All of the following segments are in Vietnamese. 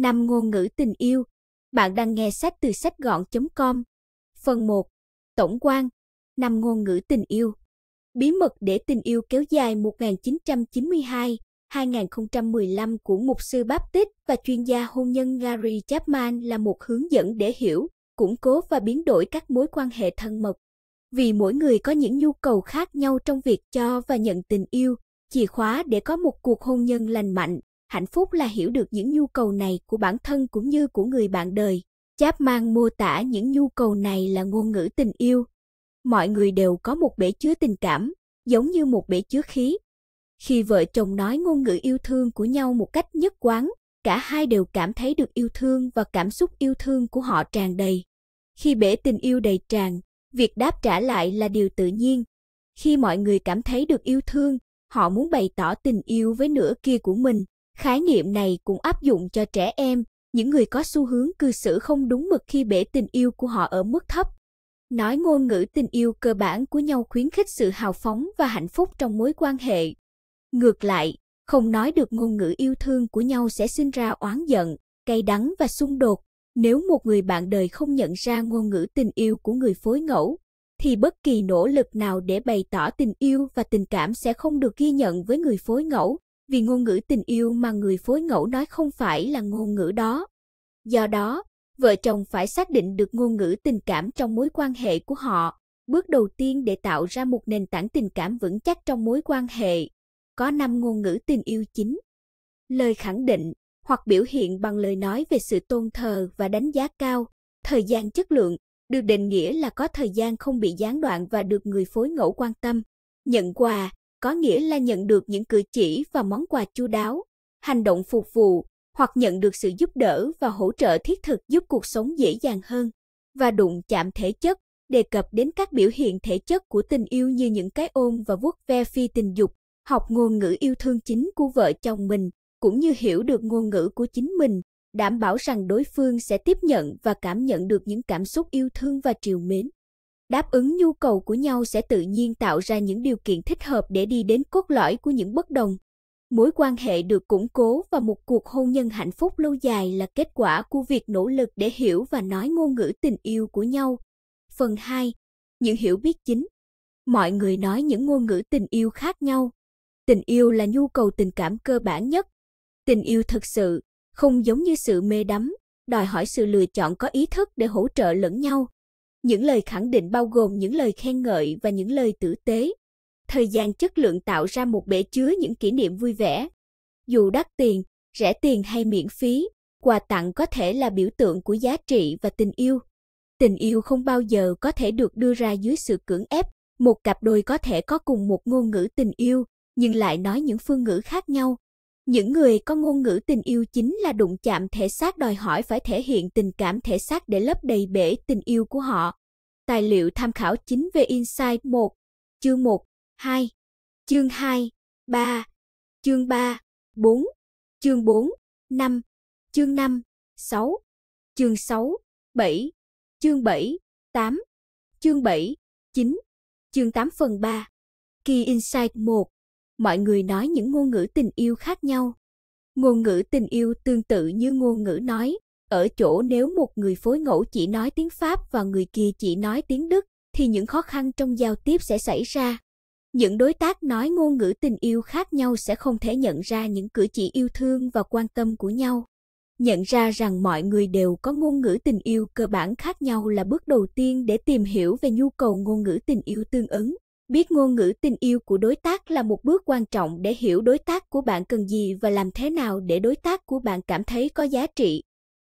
năm ngôn ngữ tình yêu. Bạn đang nghe sách từ sách gọn.com. Phần 1. Tổng quan. năm ngôn ngữ tình yêu. Bí mật để tình yêu kéo dài 1992-2015 của mục sư Báp Tích và chuyên gia hôn nhân Gary Chapman là một hướng dẫn để hiểu, củng cố và biến đổi các mối quan hệ thân mật. Vì mỗi người có những nhu cầu khác nhau trong việc cho và nhận tình yêu, chìa khóa để có một cuộc hôn nhân lành mạnh hạnh phúc là hiểu được những nhu cầu này của bản thân cũng như của người bạn đời. Cháp mang mô tả những nhu cầu này là ngôn ngữ tình yêu. Mọi người đều có một bể chứa tình cảm, giống như một bể chứa khí. Khi vợ chồng nói ngôn ngữ yêu thương của nhau một cách nhất quán, cả hai đều cảm thấy được yêu thương và cảm xúc yêu thương của họ tràn đầy. Khi bể tình yêu đầy tràn, việc đáp trả lại là điều tự nhiên. Khi mọi người cảm thấy được yêu thương, họ muốn bày tỏ tình yêu với nửa kia của mình Khái niệm này cũng áp dụng cho trẻ em, những người có xu hướng cư xử không đúng mực khi bể tình yêu của họ ở mức thấp. Nói ngôn ngữ tình yêu cơ bản của nhau khuyến khích sự hào phóng và hạnh phúc trong mối quan hệ. Ngược lại, không nói được ngôn ngữ yêu thương của nhau sẽ sinh ra oán giận, cay đắng và xung đột. Nếu một người bạn đời không nhận ra ngôn ngữ tình yêu của người phối ngẫu, thì bất kỳ nỗ lực nào để bày tỏ tình yêu và tình cảm sẽ không được ghi nhận với người phối ngẫu, vì ngôn ngữ tình yêu mà người phối ngẫu nói không phải là ngôn ngữ đó. Do đó, vợ chồng phải xác định được ngôn ngữ tình cảm trong mối quan hệ của họ, bước đầu tiên để tạo ra một nền tảng tình cảm vững chắc trong mối quan hệ. Có 5 ngôn ngữ tình yêu chính. Lời khẳng định hoặc biểu hiện bằng lời nói về sự tôn thờ và đánh giá cao, thời gian chất lượng, được định nghĩa là có thời gian không bị gián đoạn và được người phối ngẫu quan tâm, nhận quà, có nghĩa là nhận được những cử chỉ và món quà chu đáo, hành động phục vụ hoặc nhận được sự giúp đỡ và hỗ trợ thiết thực giúp cuộc sống dễ dàng hơn và đụng chạm thể chất đề cập đến các biểu hiện thể chất của tình yêu như những cái ôm và vuốt ve phi tình dục học ngôn ngữ yêu thương chính của vợ chồng mình cũng như hiểu được ngôn ngữ của chính mình đảm bảo rằng đối phương sẽ tiếp nhận và cảm nhận được những cảm xúc yêu thương và triều mến đáp ứng nhu cầu của nhau sẽ tự nhiên tạo ra những điều kiện thích hợp để đi đến cốt lõi của những bất đồng mối quan hệ được củng cố và một cuộc hôn nhân hạnh phúc lâu dài là kết quả của việc nỗ lực để hiểu và nói ngôn ngữ tình yêu của nhau phần 2 những hiểu biết chính mọi người nói những ngôn ngữ tình yêu khác nhau tình yêu là nhu cầu tình cảm cơ bản nhất tình yêu thực sự không giống như sự mê đắm đòi hỏi sự lựa chọn có ý thức để hỗ trợ lẫn nhau những lời khẳng định bao gồm những lời khen ngợi và những lời tử tế. Thời gian chất lượng tạo ra một bể chứa những kỷ niệm vui vẻ. Dù đắt tiền, rẻ tiền hay miễn phí, quà tặng có thể là biểu tượng của giá trị và tình yêu. Tình yêu không bao giờ có thể được đưa ra dưới sự cưỡng ép. Một cặp đôi có thể có cùng một ngôn ngữ tình yêu, nhưng lại nói những phương ngữ khác nhau, những người có ngôn ngữ tình yêu chính là đụng chạm thể xác đòi hỏi phải thể hiện tình cảm thể xác để lấp đầy bể tình yêu của họ. Tài liệu tham khảo chính về Insight 1, chương 1, 2, chương 2, 3, chương 3, 4, chương 4, 5, chương 5, 6, chương 6, 7, chương 7, 8, chương 7, 9, chương 8 phần 3. Kỳ Insight 1 mọi người nói những ngôn ngữ tình yêu khác nhau. Ngôn ngữ tình yêu tương tự như ngôn ngữ nói, ở chỗ nếu một người phối ngẫu chỉ nói tiếng Pháp và người kia chỉ nói tiếng Đức, thì những khó khăn trong giao tiếp sẽ xảy ra. Những đối tác nói ngôn ngữ tình yêu khác nhau sẽ không thể nhận ra những cử chỉ yêu thương và quan tâm của nhau. Nhận ra rằng mọi người đều có ngôn ngữ tình yêu cơ bản khác nhau là bước đầu tiên để tìm hiểu về nhu cầu ngôn ngữ tình yêu tương ứng. Biết ngôn ngữ tình yêu của đối tác là một bước quan trọng để hiểu đối tác của bạn cần gì và làm thế nào để đối tác của bạn cảm thấy có giá trị.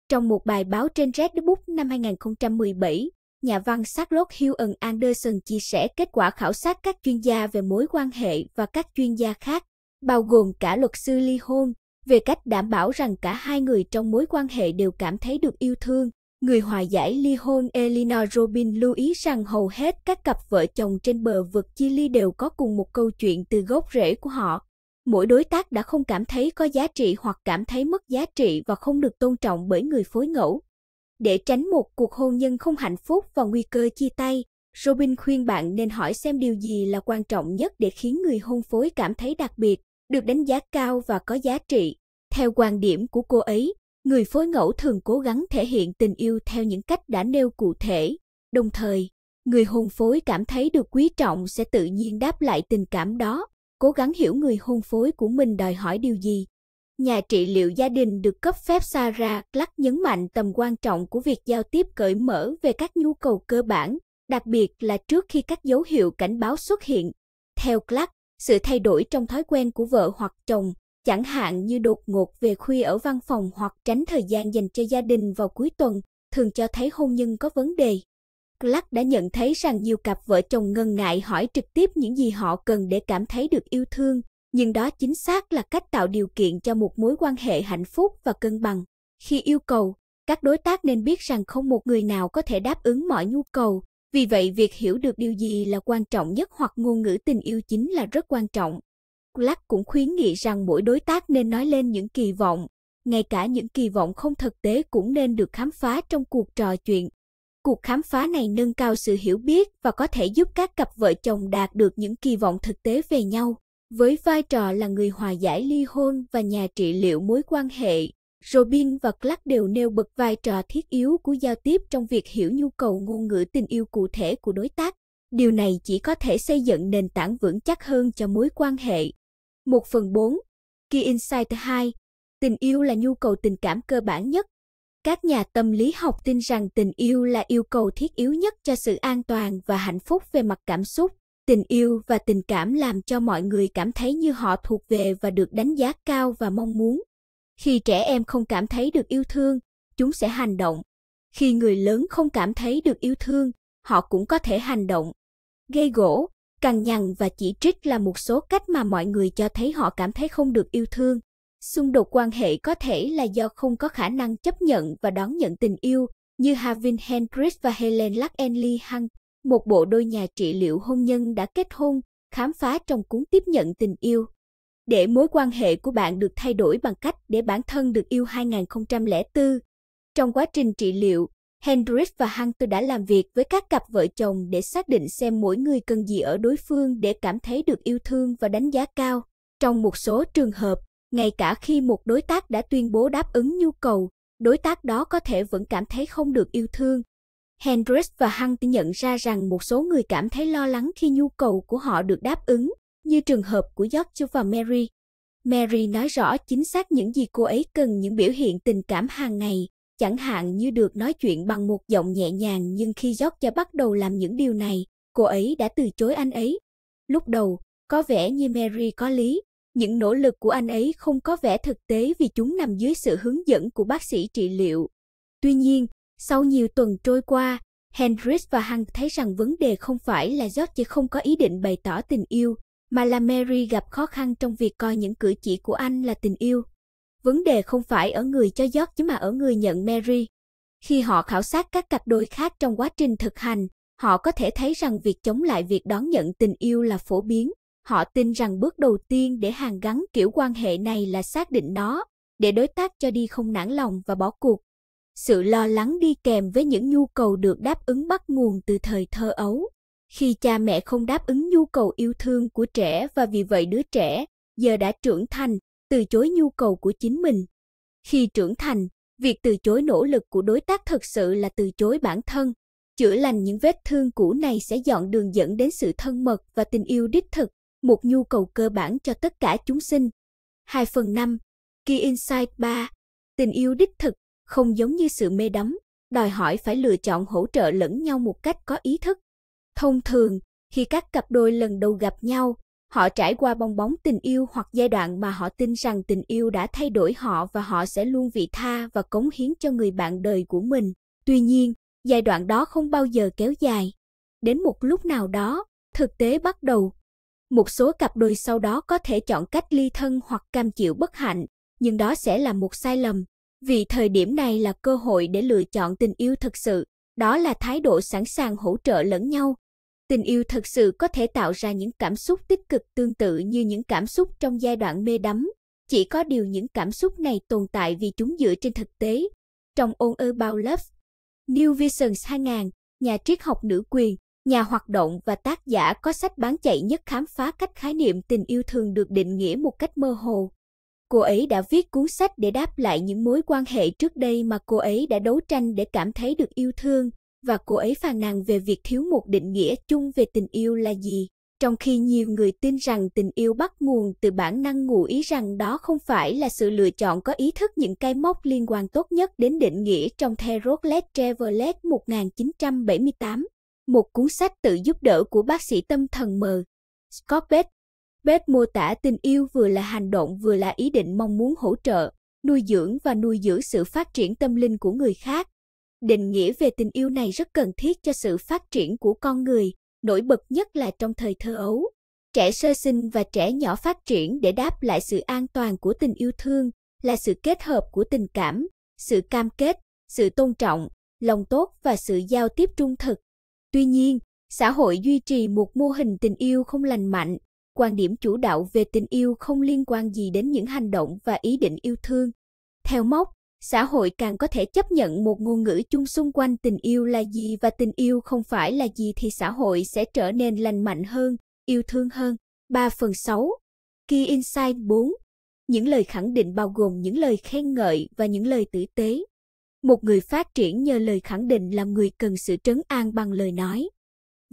Trong một bài báo trên Book năm 2017, nhà văn Charlotte Hilton Anderson chia sẻ kết quả khảo sát các chuyên gia về mối quan hệ và các chuyên gia khác, bao gồm cả luật sư ly hôn, về cách đảm bảo rằng cả hai người trong mối quan hệ đều cảm thấy được yêu thương người hòa giải ly hôn Eleanor Robin lưu ý rằng hầu hết các cặp vợ chồng trên bờ vực chia ly đều có cùng một câu chuyện từ gốc rễ của họ. Mỗi đối tác đã không cảm thấy có giá trị hoặc cảm thấy mất giá trị và không được tôn trọng bởi người phối ngẫu. Để tránh một cuộc hôn nhân không hạnh phúc và nguy cơ chia tay, Robin khuyên bạn nên hỏi xem điều gì là quan trọng nhất để khiến người hôn phối cảm thấy đặc biệt, được đánh giá cao và có giá trị. Theo quan điểm của cô ấy, Người phối ngẫu thường cố gắng thể hiện tình yêu theo những cách đã nêu cụ thể, đồng thời, người hôn phối cảm thấy được quý trọng sẽ tự nhiên đáp lại tình cảm đó, cố gắng hiểu người hôn phối của mình đòi hỏi điều gì. Nhà trị liệu gia đình được cấp phép Sarah Clark nhấn mạnh tầm quan trọng của việc giao tiếp cởi mở về các nhu cầu cơ bản, đặc biệt là trước khi các dấu hiệu cảnh báo xuất hiện. Theo Clark, sự thay đổi trong thói quen của vợ hoặc chồng chẳng hạn như đột ngột về khuya ở văn phòng hoặc tránh thời gian dành cho gia đình vào cuối tuần, thường cho thấy hôn nhân có vấn đề. Clark đã nhận thấy rằng nhiều cặp vợ chồng ngần ngại hỏi trực tiếp những gì họ cần để cảm thấy được yêu thương, nhưng đó chính xác là cách tạo điều kiện cho một mối quan hệ hạnh phúc và cân bằng. Khi yêu cầu, các đối tác nên biết rằng không một người nào có thể đáp ứng mọi nhu cầu, vì vậy việc hiểu được điều gì là quan trọng nhất hoặc ngôn ngữ tình yêu chính là rất quan trọng. Clark cũng khuyến nghị rằng mỗi đối tác nên nói lên những kỳ vọng, ngay cả những kỳ vọng không thực tế cũng nên được khám phá trong cuộc trò chuyện. Cuộc khám phá này nâng cao sự hiểu biết và có thể giúp các cặp vợ chồng đạt được những kỳ vọng thực tế về nhau. Với vai trò là người hòa giải ly hôn và nhà trị liệu mối quan hệ, Robin và Clark đều nêu bật vai trò thiết yếu của giao tiếp trong việc hiểu nhu cầu ngôn ngữ tình yêu cụ thể của đối tác. Điều này chỉ có thể xây dựng nền tảng vững chắc hơn cho mối quan hệ. 1 phần 4. Key Insight 2. Tình yêu là nhu cầu tình cảm cơ bản nhất. Các nhà tâm lý học tin rằng tình yêu là yêu cầu thiết yếu nhất cho sự an toàn và hạnh phúc về mặt cảm xúc. Tình yêu và tình cảm làm cho mọi người cảm thấy như họ thuộc về và được đánh giá cao và mong muốn. Khi trẻ em không cảm thấy được yêu thương, chúng sẽ hành động. Khi người lớn không cảm thấy được yêu thương, họ cũng có thể hành động. Gây gỗ, cằn nhằn và chỉ trích là một số cách mà mọi người cho thấy họ cảm thấy không được yêu thương. Xung đột quan hệ có thể là do không có khả năng chấp nhận và đón nhận tình yêu, như Havin Hendrix và Helen lack Hunt, một bộ đôi nhà trị liệu hôn nhân đã kết hôn, khám phá trong cuốn tiếp nhận tình yêu. Để mối quan hệ của bạn được thay đổi bằng cách để bản thân được yêu 2004. Trong quá trình trị liệu, Hendrix và Hunter đã làm việc với các cặp vợ chồng để xác định xem mỗi người cần gì ở đối phương để cảm thấy được yêu thương và đánh giá cao. Trong một số trường hợp, ngay cả khi một đối tác đã tuyên bố đáp ứng nhu cầu, đối tác đó có thể vẫn cảm thấy không được yêu thương. Hendrix và Hunter nhận ra rằng một số người cảm thấy lo lắng khi nhu cầu của họ được đáp ứng, như trường hợp của George và Mary. Mary nói rõ chính xác những gì cô ấy cần những biểu hiện tình cảm hàng ngày, chẳng hạn như được nói chuyện bằng một giọng nhẹ nhàng nhưng khi Georgia bắt đầu làm những điều này, cô ấy đã từ chối anh ấy. Lúc đầu, có vẻ như Mary có lý, những nỗ lực của anh ấy không có vẻ thực tế vì chúng nằm dưới sự hướng dẫn của bác sĩ trị liệu. Tuy nhiên, sau nhiều tuần trôi qua, Hendrix và Hằng thấy rằng vấn đề không phải là George không có ý định bày tỏ tình yêu, mà là Mary gặp khó khăn trong việc coi những cử chỉ của anh là tình yêu. Vấn đề không phải ở người cho giót chứ mà ở người nhận Mary. Khi họ khảo sát các cặp đôi khác trong quá trình thực hành, họ có thể thấy rằng việc chống lại việc đón nhận tình yêu là phổ biến. Họ tin rằng bước đầu tiên để hàn gắn kiểu quan hệ này là xác định nó, để đối tác cho đi không nản lòng và bỏ cuộc. Sự lo lắng đi kèm với những nhu cầu được đáp ứng bắt nguồn từ thời thơ ấu. Khi cha mẹ không đáp ứng nhu cầu yêu thương của trẻ và vì vậy đứa trẻ giờ đã trưởng thành, từ chối nhu cầu của chính mình. Khi trưởng thành, việc từ chối nỗ lực của đối tác thật sự là từ chối bản thân. Chữa lành những vết thương cũ này sẽ dọn đường dẫn đến sự thân mật và tình yêu đích thực, một nhu cầu cơ bản cho tất cả chúng sinh. 2 phần 5 Key Insight 3 Tình yêu đích thực không giống như sự mê đắm, đòi hỏi phải lựa chọn hỗ trợ lẫn nhau một cách có ý thức. Thông thường, khi các cặp đôi lần đầu gặp nhau, Họ trải qua bong bóng tình yêu hoặc giai đoạn mà họ tin rằng tình yêu đã thay đổi họ và họ sẽ luôn vị tha và cống hiến cho người bạn đời của mình. Tuy nhiên, giai đoạn đó không bao giờ kéo dài. Đến một lúc nào đó, thực tế bắt đầu. Một số cặp đôi sau đó có thể chọn cách ly thân hoặc cam chịu bất hạnh, nhưng đó sẽ là một sai lầm, vì thời điểm này là cơ hội để lựa chọn tình yêu thực sự, đó là thái độ sẵn sàng hỗ trợ lẫn nhau, tình yêu thật sự có thể tạo ra những cảm xúc tích cực tương tự như những cảm xúc trong giai đoạn mê đắm chỉ có điều những cảm xúc này tồn tại vì chúng dựa trên thực tế trong ôn ơ bao Love. New Visions 2000, nhà triết học nữ quyền, nhà hoạt động và tác giả có sách bán chạy nhất khám phá cách khái niệm tình yêu thường được định nghĩa một cách mơ hồ. Cô ấy đã viết cuốn sách để đáp lại những mối quan hệ trước đây mà cô ấy đã đấu tranh để cảm thấy được yêu thương, và cô ấy phàn nàn về việc thiếu một định nghĩa chung về tình yêu là gì trong khi nhiều người tin rằng tình yêu bắt nguồn từ bản năng ngụ ý rằng đó không phải là sự lựa chọn có ý thức những cái mốc liên quan tốt nhất đến định nghĩa trong The Les Traveler 1978, một cuốn sách tự giúp đỡ của bác sĩ tâm thần M. Scott Bett. Bett mô tả tình yêu vừa là hành động vừa là ý định mong muốn hỗ trợ, nuôi dưỡng và nuôi dưỡng sự phát triển tâm linh của người khác Định nghĩa về tình yêu này rất cần thiết cho sự phát triển của con người, nổi bật nhất là trong thời thơ ấu. Trẻ sơ sinh và trẻ nhỏ phát triển để đáp lại sự an toàn của tình yêu thương là sự kết hợp của tình cảm, sự cam kết, sự tôn trọng, lòng tốt và sự giao tiếp trung thực. Tuy nhiên, xã hội duy trì một mô hình tình yêu không lành mạnh, quan điểm chủ đạo về tình yêu không liên quan gì đến những hành động và ý định yêu thương. Theo Mốc, xã hội càng có thể chấp nhận một ngôn ngữ chung xung quanh tình yêu là gì và tình yêu không phải là gì thì xã hội sẽ trở nên lành mạnh hơn, yêu thương hơn. 3 phần 6 Key Insight 4 Những lời khẳng định bao gồm những lời khen ngợi và những lời tử tế. Một người phát triển nhờ lời khẳng định là người cần sự trấn an bằng lời nói.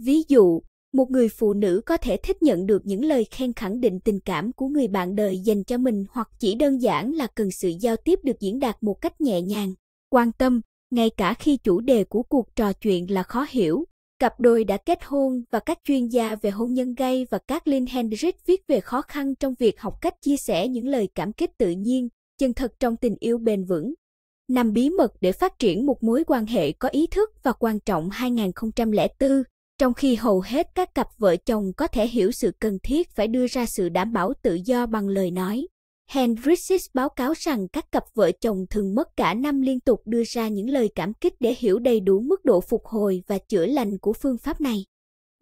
Ví dụ, một người phụ nữ có thể thích nhận được những lời khen khẳng định tình cảm của người bạn đời dành cho mình hoặc chỉ đơn giản là cần sự giao tiếp được diễn đạt một cách nhẹ nhàng quan tâm ngay cả khi chủ đề của cuộc trò chuyện là khó hiểu cặp đôi đã kết hôn và các chuyên gia về hôn nhân gay và các linh hendrix viết về khó khăn trong việc học cách chia sẻ những lời cảm kích tự nhiên chân thật trong tình yêu bền vững năm bí mật để phát triển một mối quan hệ có ý thức và quan trọng 2004 trong khi hầu hết các cặp vợ chồng có thể hiểu sự cần thiết phải đưa ra sự đảm bảo tự do bằng lời nói. Hendricks báo cáo rằng các cặp vợ chồng thường mất cả năm liên tục đưa ra những lời cảm kích để hiểu đầy đủ mức độ phục hồi và chữa lành của phương pháp này.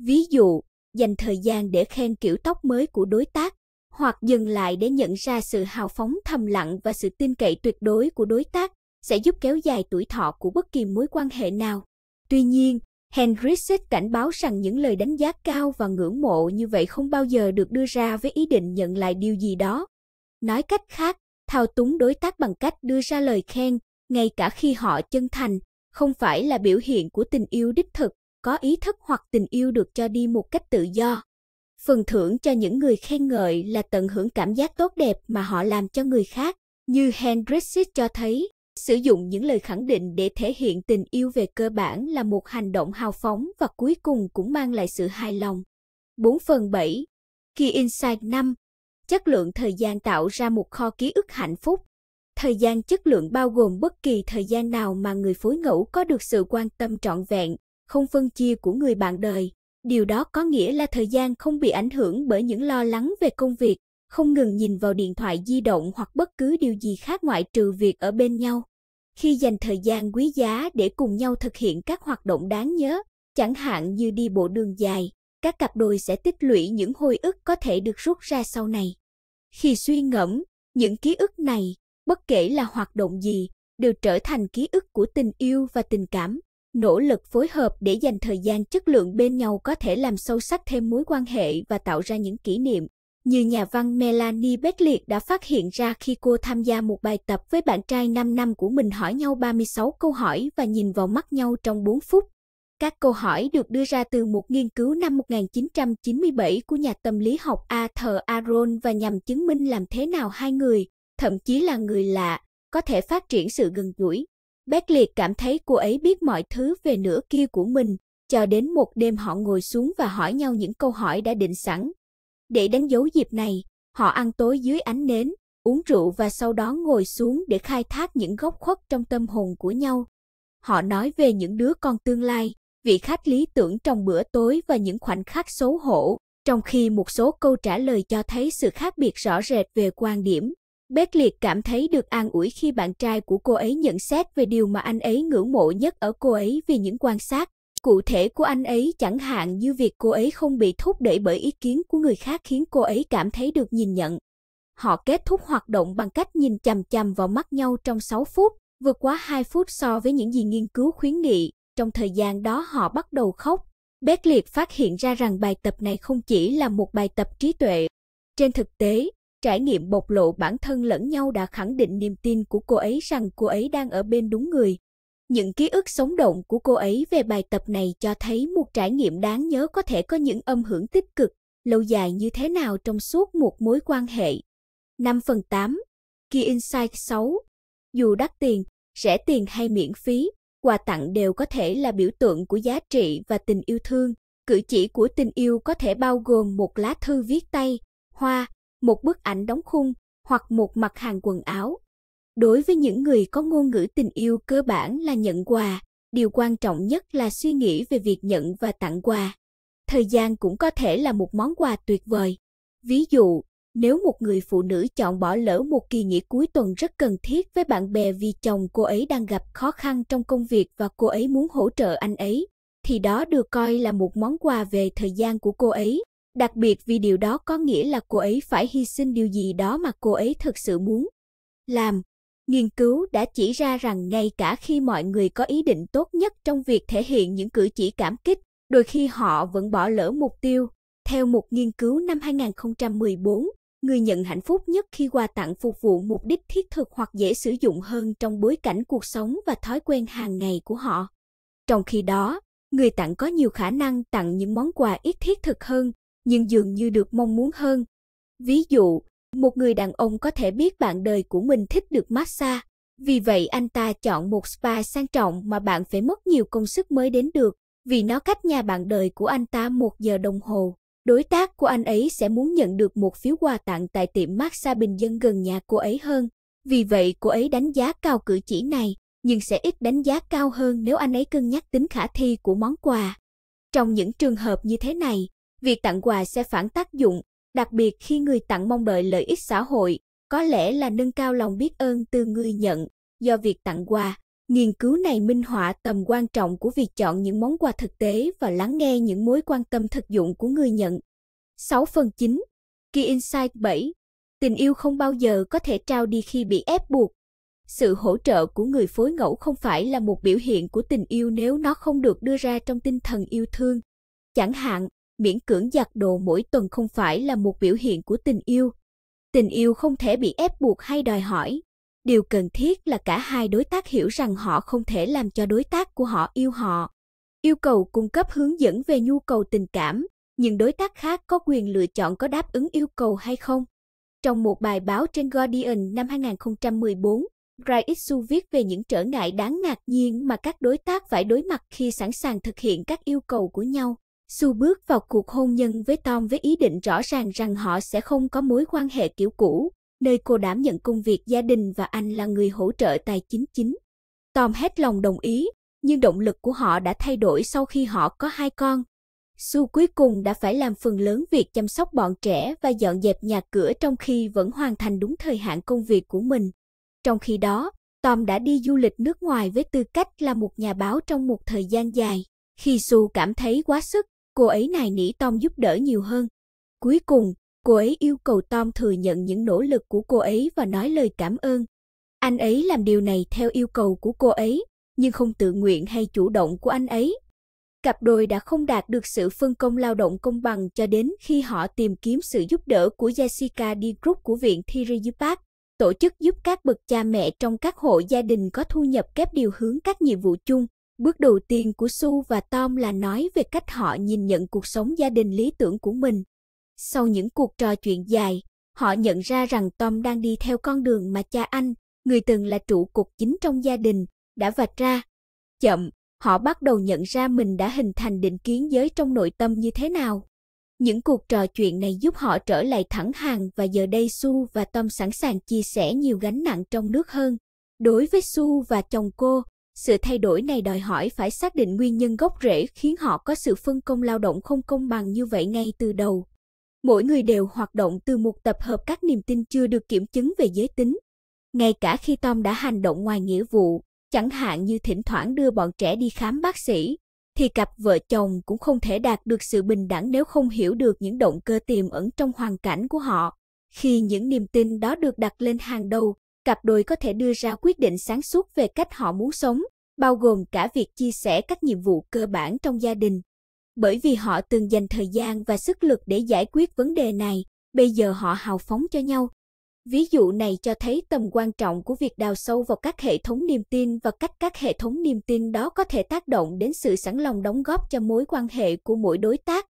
Ví dụ, dành thời gian để khen kiểu tóc mới của đối tác, hoặc dừng lại để nhận ra sự hào phóng thầm lặng và sự tin cậy tuyệt đối của đối tác sẽ giúp kéo dài tuổi thọ của bất kỳ mối quan hệ nào. Tuy nhiên, Henriquez cảnh báo rằng những lời đánh giá cao và ngưỡng mộ như vậy không bao giờ được đưa ra với ý định nhận lại điều gì đó. Nói cách khác, thao túng đối tác bằng cách đưa ra lời khen, ngay cả khi họ chân thành, không phải là biểu hiện của tình yêu đích thực, có ý thức hoặc tình yêu được cho đi một cách tự do. Phần thưởng cho những người khen ngợi là tận hưởng cảm giác tốt đẹp mà họ làm cho người khác, như Hendrix cho thấy. Sử dụng những lời khẳng định để thể hiện tình yêu về cơ bản là một hành động hào phóng và cuối cùng cũng mang lại sự hài lòng. 4 phần 7 Key Insight 5 Chất lượng thời gian tạo ra một kho ký ức hạnh phúc. Thời gian chất lượng bao gồm bất kỳ thời gian nào mà người phối ngẫu có được sự quan tâm trọn vẹn, không phân chia của người bạn đời. Điều đó có nghĩa là thời gian không bị ảnh hưởng bởi những lo lắng về công việc, không ngừng nhìn vào điện thoại di động hoặc bất cứ điều gì khác ngoại trừ việc ở bên nhau. Khi dành thời gian quý giá để cùng nhau thực hiện các hoạt động đáng nhớ, chẳng hạn như đi bộ đường dài, các cặp đôi sẽ tích lũy những hồi ức có thể được rút ra sau này. Khi suy ngẫm, những ký ức này, bất kể là hoạt động gì, đều trở thành ký ức của tình yêu và tình cảm. Nỗ lực phối hợp để dành thời gian chất lượng bên nhau có thể làm sâu sắc thêm mối quan hệ và tạo ra những kỷ niệm như nhà văn Melanie Beckliet đã phát hiện ra khi cô tham gia một bài tập với bạn trai 5 năm của mình hỏi nhau 36 câu hỏi và nhìn vào mắt nhau trong 4 phút. Các câu hỏi được đưa ra từ một nghiên cứu năm 1997 của nhà tâm lý học Arthur Aron và nhằm chứng minh làm thế nào hai người, thậm chí là người lạ, có thể phát triển sự gần gũi. Beckliet cảm thấy cô ấy biết mọi thứ về nửa kia của mình, cho đến một đêm họ ngồi xuống và hỏi nhau những câu hỏi đã định sẵn, để đánh dấu dịp này, họ ăn tối dưới ánh nến, uống rượu và sau đó ngồi xuống để khai thác những góc khuất trong tâm hồn của nhau. Họ nói về những đứa con tương lai, vị khách lý tưởng trong bữa tối và những khoảnh khắc xấu hổ, trong khi một số câu trả lời cho thấy sự khác biệt rõ rệt về quan điểm. Bét liệt cảm thấy được an ủi khi bạn trai của cô ấy nhận xét về điều mà anh ấy ngưỡng mộ nhất ở cô ấy vì những quan sát, cụ thể của anh ấy chẳng hạn như việc cô ấy không bị thúc đẩy bởi ý kiến của người khác khiến cô ấy cảm thấy được nhìn nhận. Họ kết thúc hoạt động bằng cách nhìn chằm chằm vào mắt nhau trong 6 phút, vượt quá 2 phút so với những gì nghiên cứu khuyến nghị. Trong thời gian đó họ bắt đầu khóc. Beckliet phát hiện ra rằng bài tập này không chỉ là một bài tập trí tuệ. Trên thực tế, trải nghiệm bộc lộ bản thân lẫn nhau đã khẳng định niềm tin của cô ấy rằng cô ấy đang ở bên đúng người những ký ức sống động của cô ấy về bài tập này cho thấy một trải nghiệm đáng nhớ có thể có những âm hưởng tích cực, lâu dài như thế nào trong suốt một mối quan hệ. 5 phần 8 Key Insight 6 Dù đắt tiền, rẻ tiền hay miễn phí, quà tặng đều có thể là biểu tượng của giá trị và tình yêu thương. Cử chỉ của tình yêu có thể bao gồm một lá thư viết tay, hoa, một bức ảnh đóng khung hoặc một mặt hàng quần áo Đối với những người có ngôn ngữ tình yêu cơ bản là nhận quà, điều quan trọng nhất là suy nghĩ về việc nhận và tặng quà. Thời gian cũng có thể là một món quà tuyệt vời. Ví dụ, nếu một người phụ nữ chọn bỏ lỡ một kỳ nghỉ cuối tuần rất cần thiết với bạn bè vì chồng cô ấy đang gặp khó khăn trong công việc và cô ấy muốn hỗ trợ anh ấy, thì đó được coi là một món quà về thời gian của cô ấy, đặc biệt vì điều đó có nghĩa là cô ấy phải hy sinh điều gì đó mà cô ấy thực sự muốn làm Nghiên cứu đã chỉ ra rằng ngay cả khi mọi người có ý định tốt nhất trong việc thể hiện những cử chỉ cảm kích, đôi khi họ vẫn bỏ lỡ mục tiêu. Theo một nghiên cứu năm 2014, người nhận hạnh phúc nhất khi quà tặng phục vụ mục đích thiết thực hoặc dễ sử dụng hơn trong bối cảnh cuộc sống và thói quen hàng ngày của họ. Trong khi đó, người tặng có nhiều khả năng tặng những món quà ít thiết thực hơn, nhưng dường như được mong muốn hơn. Ví dụ, một người đàn ông có thể biết bạn đời của mình thích được massage, vì vậy anh ta chọn một spa sang trọng mà bạn phải mất nhiều công sức mới đến được, vì nó cách nhà bạn đời của anh ta một giờ đồng hồ. Đối tác của anh ấy sẽ muốn nhận được một phiếu quà tặng tại tiệm massage bình dân gần nhà cô ấy hơn. Vì vậy cô ấy đánh giá cao cử chỉ này, nhưng sẽ ít đánh giá cao hơn nếu anh ấy cân nhắc tính khả thi của món quà. Trong những trường hợp như thế này, việc tặng quà sẽ phản tác dụng đặc biệt khi người tặng mong đợi lợi ích xã hội, có lẽ là nâng cao lòng biết ơn từ người nhận, do việc tặng quà. Nghiên cứu này minh họa tầm quan trọng của việc chọn những món quà thực tế và lắng nghe những mối quan tâm thực dụng của người nhận. 6 phần 9 Key Insight 7 Tình yêu không bao giờ có thể trao đi khi bị ép buộc. Sự hỗ trợ của người phối ngẫu không phải là một biểu hiện của tình yêu nếu nó không được đưa ra trong tinh thần yêu thương. Chẳng hạn, miễn cưỡng giặt đồ mỗi tuần không phải là một biểu hiện của tình yêu. Tình yêu không thể bị ép buộc hay đòi hỏi. Điều cần thiết là cả hai đối tác hiểu rằng họ không thể làm cho đối tác của họ yêu họ. Yêu cầu cung cấp hướng dẫn về nhu cầu tình cảm, nhưng đối tác khác có quyền lựa chọn có đáp ứng yêu cầu hay không. Trong một bài báo trên Guardian năm 2014, Raisu viết về những trở ngại đáng ngạc nhiên mà các đối tác phải đối mặt khi sẵn sàng thực hiện các yêu cầu của nhau. Su bước vào cuộc hôn nhân với Tom với ý định rõ ràng rằng họ sẽ không có mối quan hệ kiểu cũ, nơi cô đảm nhận công việc gia đình và anh là người hỗ trợ tài chính chính. Tom hết lòng đồng ý, nhưng động lực của họ đã thay đổi sau khi họ có hai con. Su cuối cùng đã phải làm phần lớn việc chăm sóc bọn trẻ và dọn dẹp nhà cửa trong khi vẫn hoàn thành đúng thời hạn công việc của mình. Trong khi đó, Tom đã đi du lịch nước ngoài với tư cách là một nhà báo trong một thời gian dài. Khi Su cảm thấy quá sức, cô ấy nài nỉ Tom giúp đỡ nhiều hơn. Cuối cùng, cô ấy yêu cầu Tom thừa nhận những nỗ lực của cô ấy và nói lời cảm ơn. Anh ấy làm điều này theo yêu cầu của cô ấy, nhưng không tự nguyện hay chủ động của anh ấy. Cặp đôi đã không đạt được sự phân công lao động công bằng cho đến khi họ tìm kiếm sự giúp đỡ của Jessica D. Group của Viện Thiriupak, tổ chức giúp các bậc cha mẹ trong các hộ gia đình có thu nhập kép điều hướng các nhiệm vụ chung. Bước đầu tiên của Su và Tom là nói về cách họ nhìn nhận cuộc sống gia đình lý tưởng của mình. Sau những cuộc trò chuyện dài, họ nhận ra rằng Tom đang đi theo con đường mà cha anh, người từng là trụ cột chính trong gia đình, đã vạch ra. Chậm, họ bắt đầu nhận ra mình đã hình thành định kiến giới trong nội tâm như thế nào. Những cuộc trò chuyện này giúp họ trở lại thẳng hàng và giờ đây Su và Tom sẵn sàng chia sẻ nhiều gánh nặng trong nước hơn. Đối với Su và chồng cô, sự thay đổi này đòi hỏi phải xác định nguyên nhân gốc rễ khiến họ có sự phân công lao động không công bằng như vậy ngay từ đầu. Mỗi người đều hoạt động từ một tập hợp các niềm tin chưa được kiểm chứng về giới tính. Ngay cả khi Tom đã hành động ngoài nghĩa vụ, chẳng hạn như thỉnh thoảng đưa bọn trẻ đi khám bác sĩ, thì cặp vợ chồng cũng không thể đạt được sự bình đẳng nếu không hiểu được những động cơ tiềm ẩn trong hoàn cảnh của họ. Khi những niềm tin đó được đặt lên hàng đầu, cặp đôi có thể đưa ra quyết định sáng suốt về cách họ muốn sống, bao gồm cả việc chia sẻ các nhiệm vụ cơ bản trong gia đình. Bởi vì họ từng dành thời gian và sức lực để giải quyết vấn đề này, bây giờ họ hào phóng cho nhau. Ví dụ này cho thấy tầm quan trọng của việc đào sâu vào các hệ thống niềm tin và cách các hệ thống niềm tin đó có thể tác động đến sự sẵn lòng đóng góp cho mối quan hệ của mỗi đối tác.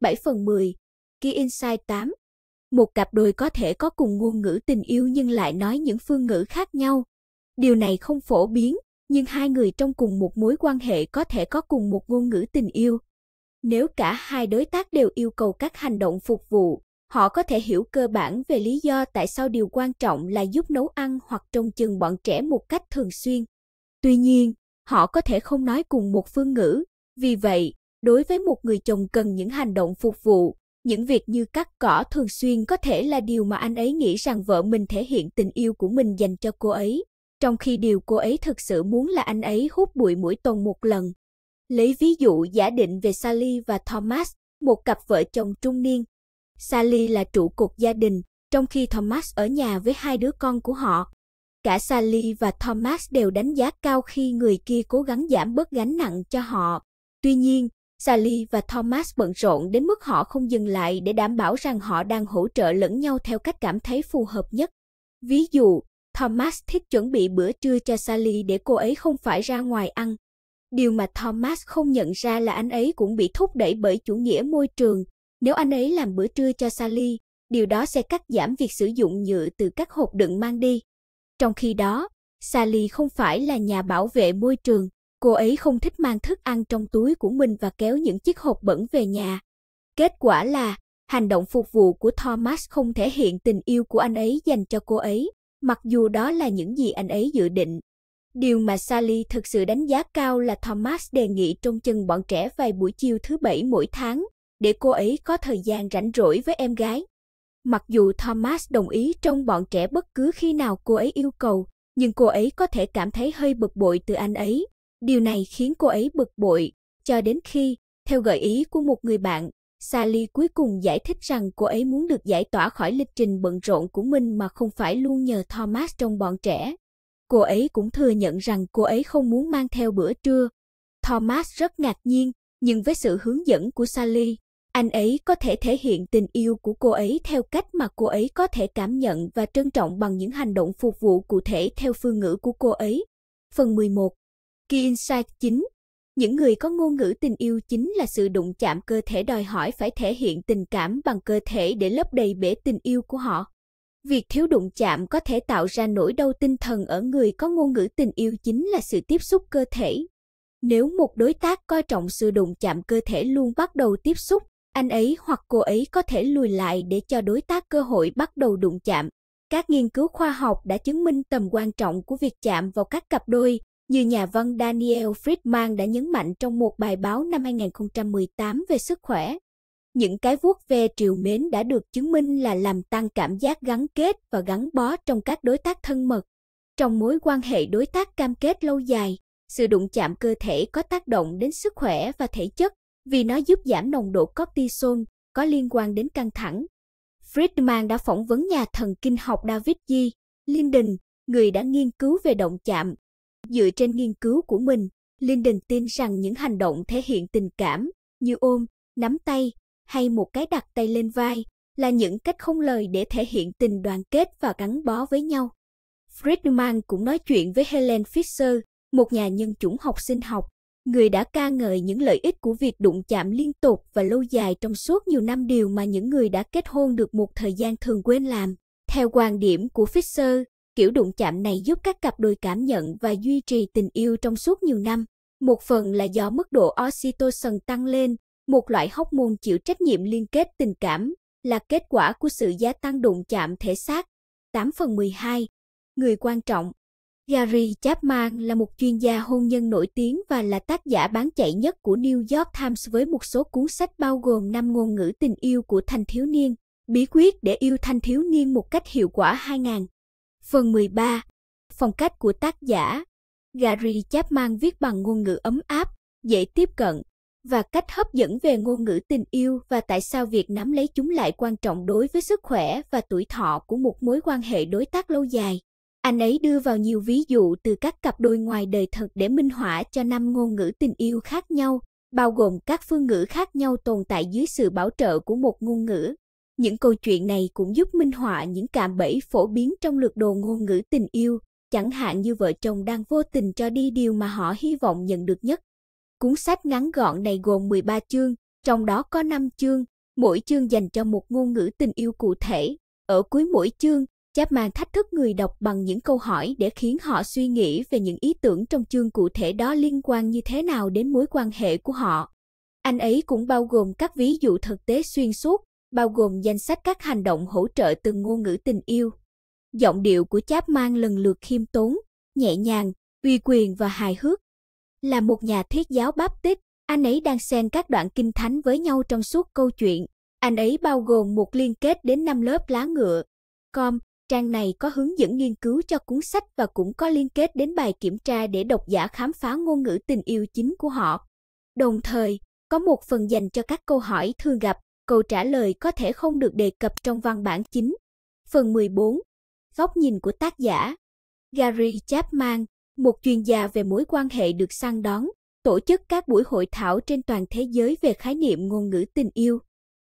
7 phần 10 Key Insight 8 một cặp đôi có thể có cùng ngôn ngữ tình yêu nhưng lại nói những phương ngữ khác nhau. Điều này không phổ biến, nhưng hai người trong cùng một mối quan hệ có thể có cùng một ngôn ngữ tình yêu. Nếu cả hai đối tác đều yêu cầu các hành động phục vụ, họ có thể hiểu cơ bản về lý do tại sao điều quan trọng là giúp nấu ăn hoặc trông chừng bọn trẻ một cách thường xuyên. Tuy nhiên, họ có thể không nói cùng một phương ngữ, vì vậy, đối với một người chồng cần những hành động phục vụ, những việc như cắt cỏ thường xuyên có thể là điều mà anh ấy nghĩ rằng vợ mình thể hiện tình yêu của mình dành cho cô ấy, trong khi điều cô ấy thực sự muốn là anh ấy hút bụi mỗi tuần một lần. Lấy ví dụ giả định về Sally và Thomas, một cặp vợ chồng trung niên. Sally là trụ cột gia đình, trong khi Thomas ở nhà với hai đứa con của họ. Cả Sally và Thomas đều đánh giá cao khi người kia cố gắng giảm bớt gánh nặng cho họ. Tuy nhiên, Sally và Thomas bận rộn đến mức họ không dừng lại để đảm bảo rằng họ đang hỗ trợ lẫn nhau theo cách cảm thấy phù hợp nhất. Ví dụ, Thomas thích chuẩn bị bữa trưa cho Sally để cô ấy không phải ra ngoài ăn. Điều mà Thomas không nhận ra là anh ấy cũng bị thúc đẩy bởi chủ nghĩa môi trường. Nếu anh ấy làm bữa trưa cho Sally, điều đó sẽ cắt giảm việc sử dụng nhựa từ các hộp đựng mang đi. Trong khi đó, Sally không phải là nhà bảo vệ môi trường, Cô ấy không thích mang thức ăn trong túi của mình và kéo những chiếc hộp bẩn về nhà. Kết quả là, hành động phục vụ của Thomas không thể hiện tình yêu của anh ấy dành cho cô ấy, mặc dù đó là những gì anh ấy dự định. Điều mà Sally thực sự đánh giá cao là Thomas đề nghị trông chừng bọn trẻ vài buổi chiều thứ bảy mỗi tháng, để cô ấy có thời gian rảnh rỗi với em gái. Mặc dù Thomas đồng ý trông bọn trẻ bất cứ khi nào cô ấy yêu cầu, nhưng cô ấy có thể cảm thấy hơi bực bội từ anh ấy. Điều này khiến cô ấy bực bội, cho đến khi, theo gợi ý của một người bạn, Sally cuối cùng giải thích rằng cô ấy muốn được giải tỏa khỏi lịch trình bận rộn của mình mà không phải luôn nhờ Thomas trong bọn trẻ. Cô ấy cũng thừa nhận rằng cô ấy không muốn mang theo bữa trưa. Thomas rất ngạc nhiên, nhưng với sự hướng dẫn của Sally, anh ấy có thể thể hiện tình yêu của cô ấy theo cách mà cô ấy có thể cảm nhận và trân trọng bằng những hành động phục vụ cụ thể theo phương ngữ của cô ấy. Phần 11 Key Insight 9 Những người có ngôn ngữ tình yêu chính là sự đụng chạm cơ thể đòi hỏi phải thể hiện tình cảm bằng cơ thể để lấp đầy bể tình yêu của họ. Việc thiếu đụng chạm có thể tạo ra nỗi đau tinh thần ở người có ngôn ngữ tình yêu chính là sự tiếp xúc cơ thể. Nếu một đối tác coi trọng sự đụng chạm cơ thể luôn bắt đầu tiếp xúc, anh ấy hoặc cô ấy có thể lùi lại để cho đối tác cơ hội bắt đầu đụng chạm. Các nghiên cứu khoa học đã chứng minh tầm quan trọng của việc chạm vào các cặp đôi, như nhà văn Daniel Friedman đã nhấn mạnh trong một bài báo năm 2018 về sức khỏe. Những cái vuốt ve triều mến đã được chứng minh là làm tăng cảm giác gắn kết và gắn bó trong các đối tác thân mật. Trong mối quan hệ đối tác cam kết lâu dài, sự đụng chạm cơ thể có tác động đến sức khỏe và thể chất vì nó giúp giảm nồng độ cortisol có liên quan đến căng thẳng. Friedman đã phỏng vấn nhà thần kinh học David G. Linden, người đã nghiên cứu về động chạm Dựa trên nghiên cứu của mình, Linden tin rằng những hành động thể hiện tình cảm như ôm, nắm tay hay một cái đặt tay lên vai là những cách không lời để thể hiện tình đoàn kết và gắn bó với nhau. Friedman cũng nói chuyện với Helen Fisher, một nhà nhân chủng học sinh học, người đã ca ngợi những lợi ích của việc đụng chạm liên tục và lâu dài trong suốt nhiều năm điều mà những người đã kết hôn được một thời gian thường quên làm. Theo quan điểm của Fisher, Kiểu đụng chạm này giúp các cặp đôi cảm nhận và duy trì tình yêu trong suốt nhiều năm. Một phần là do mức độ oxytocin tăng lên, một loại hóc môn chịu trách nhiệm liên kết tình cảm, là kết quả của sự gia tăng đụng chạm thể xác. 8 phần 12. Người quan trọng Gary Chapman là một chuyên gia hôn nhân nổi tiếng và là tác giả bán chạy nhất của New York Times với một số cuốn sách bao gồm 5 ngôn ngữ tình yêu của thanh thiếu niên, bí quyết để yêu thanh thiếu niên một cách hiệu quả 2000, Phần 13. Phong cách của tác giả. Gary Chapman viết bằng ngôn ngữ ấm áp, dễ tiếp cận và cách hấp dẫn về ngôn ngữ tình yêu và tại sao việc nắm lấy chúng lại quan trọng đối với sức khỏe và tuổi thọ của một mối quan hệ đối tác lâu dài. Anh ấy đưa vào nhiều ví dụ từ các cặp đôi ngoài đời thật để minh họa cho năm ngôn ngữ tình yêu khác nhau, bao gồm các phương ngữ khác nhau tồn tại dưới sự bảo trợ của một ngôn ngữ những câu chuyện này cũng giúp minh họa những cạm bẫy phổ biến trong lượt đồ ngôn ngữ tình yêu, chẳng hạn như vợ chồng đang vô tình cho đi điều mà họ hy vọng nhận được nhất. Cuốn sách ngắn gọn này gồm 13 chương, trong đó có 5 chương, mỗi chương dành cho một ngôn ngữ tình yêu cụ thể. Ở cuối mỗi chương, Chapman thách thức người đọc bằng những câu hỏi để khiến họ suy nghĩ về những ý tưởng trong chương cụ thể đó liên quan như thế nào đến mối quan hệ của họ. Anh ấy cũng bao gồm các ví dụ thực tế xuyên suốt, bao gồm danh sách các hành động hỗ trợ từng ngôn ngữ tình yêu. Giọng điệu của Cháp mang lần lượt khiêm tốn, nhẹ nhàng, uy quyền và hài hước. Là một nhà thuyết giáo báp tích, anh ấy đang xen các đoạn kinh thánh với nhau trong suốt câu chuyện. Anh ấy bao gồm một liên kết đến năm lớp lá ngựa. Com, trang này có hướng dẫn nghiên cứu cho cuốn sách và cũng có liên kết đến bài kiểm tra để độc giả khám phá ngôn ngữ tình yêu chính của họ. Đồng thời, có một phần dành cho các câu hỏi thường gặp câu trả lời có thể không được đề cập trong văn bản chính. Phần 14. Góc nhìn của tác giả Gary Chapman, một chuyên gia về mối quan hệ được săn đón, tổ chức các buổi hội thảo trên toàn thế giới về khái niệm ngôn ngữ tình yêu.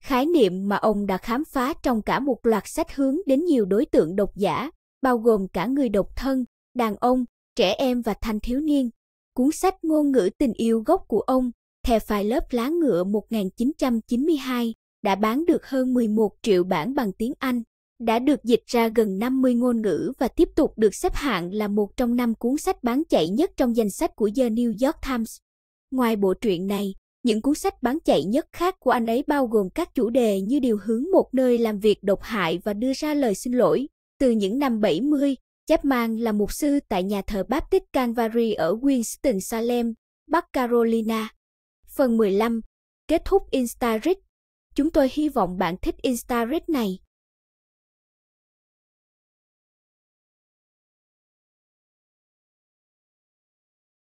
Khái niệm mà ông đã khám phá trong cả một loạt sách hướng đến nhiều đối tượng độc giả, bao gồm cả người độc thân, đàn ông, trẻ em và thanh thiếu niên. Cuốn sách Ngôn ngữ tình yêu gốc của ông, The phải lớp lá ngựa 1992, đã bán được hơn 11 triệu bản bằng tiếng Anh, đã được dịch ra gần 50 ngôn ngữ và tiếp tục được xếp hạng là một trong năm cuốn sách bán chạy nhất trong danh sách của The New York Times. Ngoài bộ truyện này, những cuốn sách bán chạy nhất khác của anh ấy bao gồm các chủ đề như điều hướng một nơi làm việc độc hại và đưa ra lời xin lỗi. Từ những năm 70, Chapman là mục sư tại nhà thờ Baptist Calvary ở Winston-Salem, Bắc Carolina. Phần 15 Kết thúc Instagram Chúng tôi hy vọng bạn thích Instagram này.